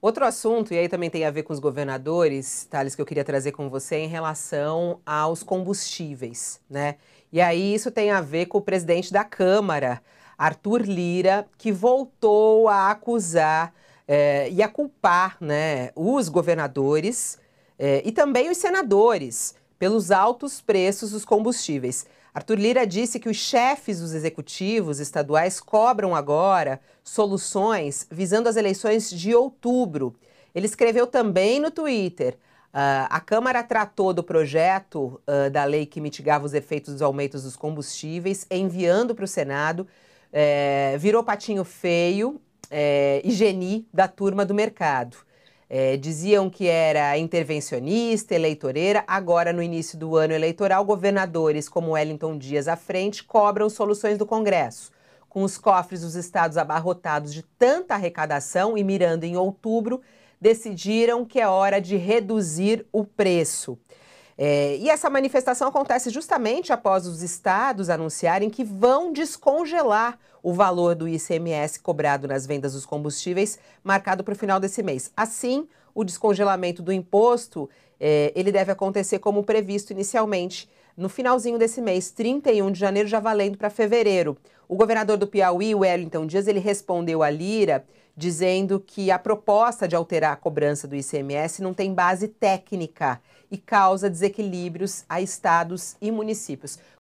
Outro assunto, e aí também tem a ver com os governadores, Thales, que eu queria trazer com você é em relação aos combustíveis, né? E aí isso tem a ver com o presidente da Câmara, Arthur Lira, que voltou a acusar é, e a culpar né, os governadores é, e também os senadores pelos altos preços dos combustíveis. Arthur Lira disse que os chefes dos executivos estaduais cobram agora soluções visando as eleições de outubro. Ele escreveu também no Twitter: uh, a Câmara tratou do projeto uh, da lei que mitigava os efeitos dos aumentos dos combustíveis, enviando para o Senado. Eh, virou patinho feio é, e geni da turma do mercado. É, diziam que era intervencionista, eleitoreira. Agora, no início do ano eleitoral, governadores como Wellington Dias à frente cobram soluções do Congresso. Com os cofres dos estados abarrotados de tanta arrecadação e mirando em outubro, decidiram que é hora de reduzir o preço. É, e essa manifestação acontece justamente após os estados anunciarem que vão descongelar o valor do ICMS cobrado nas vendas dos combustíveis, marcado para o final desse mês. Assim, o descongelamento do imposto é, ele deve acontecer como previsto inicialmente no finalzinho desse mês, 31 de janeiro, já valendo para fevereiro. O governador do Piauí, Wellington Dias, ele respondeu à Lira dizendo que a proposta de alterar a cobrança do ICMS não tem base técnica e causa desequilíbrios a estados e municípios.